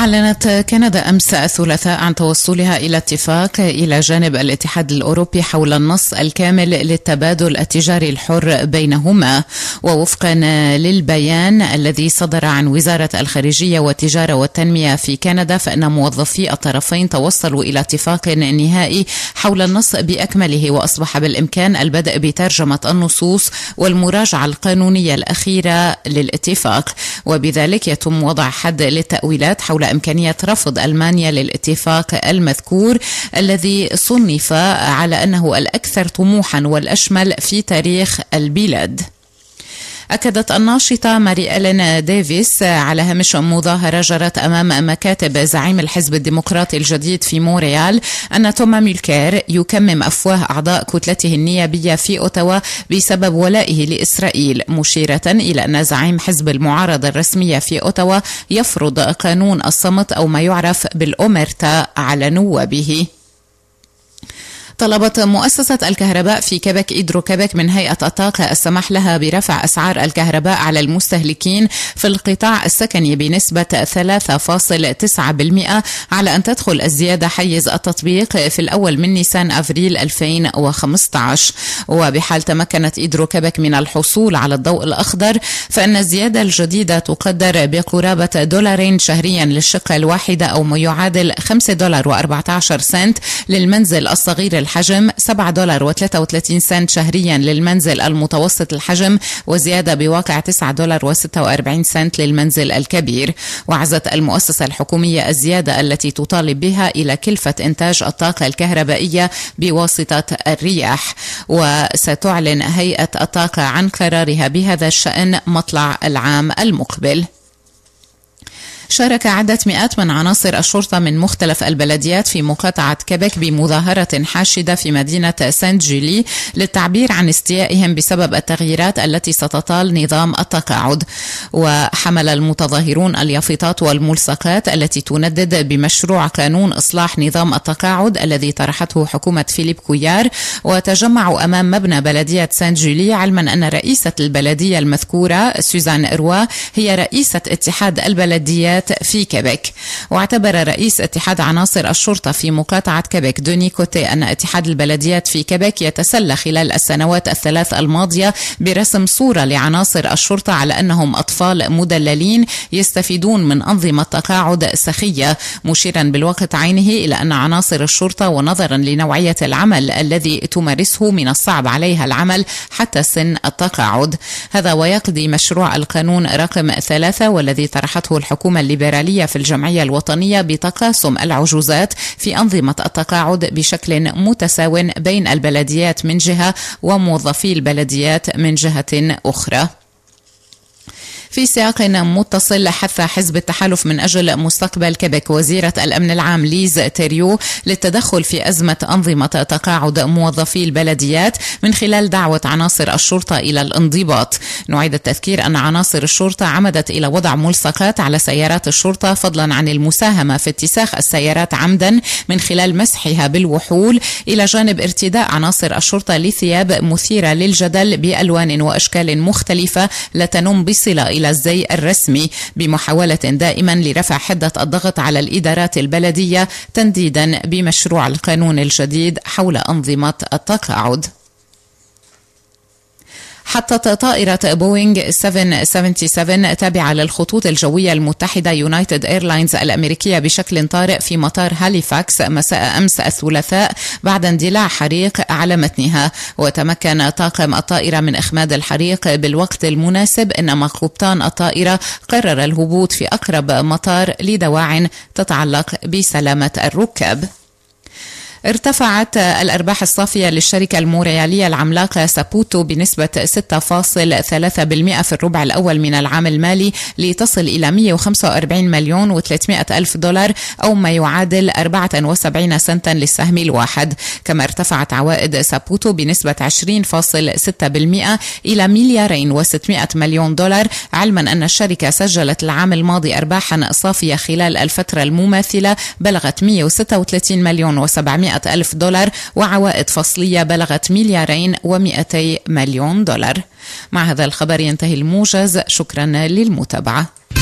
أعلنت كندا أمس الثلاثاء عن توصلها إلى اتفاق إلى جانب الاتحاد الأوروبي حول النص الكامل للتبادل التجاري الحر بينهما ووفقا للبيان الذي صدر عن وزارة الخارجية والتجارة والتنمية في كندا فإن موظفي الطرفين توصلوا إلى اتفاق نهائي حول النص بأكمله وأصبح بالإمكان البدء بترجمة النصوص والمراجعة القانونية الأخيرة للاتفاق وبذلك يتم وضع حد للتأويلات حول إمكانية رفض ألمانيا للاتفاق المذكور الذي صنف على أنه الأكثر طموحا والأشمل في تاريخ البلاد أكدت الناشطة ماري ألين ديفيس على هامش مظاهرة جرت أمام مكاتب زعيم الحزب الديمقراطي الجديد في موريال أن توما ميلكير يكمم أفواه أعضاء كتلته النيابية في أوتاوا بسبب ولائه لإسرائيل مشيرة إلى أن زعيم حزب المعارضة الرسمية في أوتاوا يفرض قانون الصمت أو ما يعرف بالأومرتا على نوابه طلبت مؤسسة الكهرباء في كبك كبك من هيئة الطاقة السماح لها برفع أسعار الكهرباء على المستهلكين في القطاع السكني بنسبة 3.9% على أن تدخل الزيادة حيز التطبيق في الأول من نيسان أفريل 2015 وبحال تمكنت كبك من الحصول على الضوء الأخضر فإن الزيادة الجديدة تقدر بقرابة دولارين شهريا للشقة الواحدة أو ما يعادل 5 دولار و14 سنت للمنزل الصغير الحجم 7 دولار و33 سنت شهريا للمنزل المتوسط الحجم وزيادة بواقع 9 دولار و46 سنت للمنزل الكبير وعزت المؤسسة الحكومية الزيادة التي تطالب بها إلى كلفة إنتاج الطاقة الكهربائية بواسطة الرياح وستعلن هيئة الطاقة عن قرارها بهذا الشأن مطلع العام المقبل شارك عدة مئات من عناصر الشرطة من مختلف البلديات في مقاطعة كبك بمظاهرة حاشدة في مدينة سانت جيلي للتعبير عن استيائهم بسبب التغييرات التي ستطال نظام التقاعد وحمل المتظاهرون اليافطات والملصقات التي تندد بمشروع قانون إصلاح نظام التقاعد الذي طرحته حكومة فيليب كويار وتجمعوا أمام مبنى بلدية سانت جيلي علما أن رئيسة البلدية المذكورة سوزان إروا هي رئيسة اتحاد البلديات Fille Québec. واعتبر رئيس اتحاد عناصر الشرطة في مقاطعة كيبك دوني كوتي أن اتحاد البلديات في كيبك يتسلى خلال السنوات الثلاث الماضية برسم صورة لعناصر الشرطة على أنهم أطفال مدللين يستفيدون من أنظمة تقاعد سخية مشيرا بالوقت عينه إلى أن عناصر الشرطة ونظرا لنوعية العمل الذي تمارسه من الصعب عليها العمل حتى سن التقاعد هذا ويقضي مشروع القانون رقم ثلاثة والذي طرحته الحكومة الليبرالية في الجمعية الوطنية الوطنية بتقاسم العجوزات في أنظمة التقاعد بشكل متساو بين البلديات من جهة وموظفي البلديات من جهة أخرى. في سياق متصل حث حزب التحالف من أجل مستقبل كبك وزيرة الأمن العام ليز تيريو للتدخل في أزمة أنظمة تقاعد موظفي البلديات من خلال دعوة عناصر الشرطة إلى الانضباط نعيد التذكير أن عناصر الشرطة عمدت إلى وضع ملصقات على سيارات الشرطة فضلا عن المساهمة في اتساخ السيارات عمدا من خلال مسحها بالوحول إلى جانب ارتداء عناصر الشرطة لثياب مثيرة للجدل بألوان وأشكال مختلفة لا تنم بصلة إلى الزي الرسمي بمحاولة دائما لرفع حدة الضغط على الإدارات البلدية تنديدا بمشروع القانون الجديد حول أنظمة التقاعد حطت طائرة بوينغ 777 تابعة للخطوط الجوية المتحدة يونايتد ايرلاينز الامريكية بشكل طارئ في مطار هاليفاكس مساء امس الثلاثاء بعد اندلاع حريق على متنها وتمكن طاقم الطائرة من اخماد الحريق بالوقت المناسب انما قبطان الطائرة قرر الهبوط في اقرب مطار لدواع تتعلق بسلامة الركاب ارتفعت الأرباح الصافية للشركة الموريالية العملاقة سابوتو بنسبة 6.3% في الربع الأول من العام المالي لتصل إلى 145 مليون و300 ألف دولار أو ما يعادل 74 سنتا للسهم الواحد كما ارتفعت عوائد سابوتو بنسبة 20.6% إلى مليارين و600 مليون دولار علما أن الشركة سجلت العام الماضي أرباحا صافية خلال الفترة المماثلة بلغت 136 مليون و700 وثمانمائة ألف دولار وعوائد فصلية بلغت مليارين ومئتي مليون دولار مع هذا الخبر ينتهي الموجز شكرا للمتابعة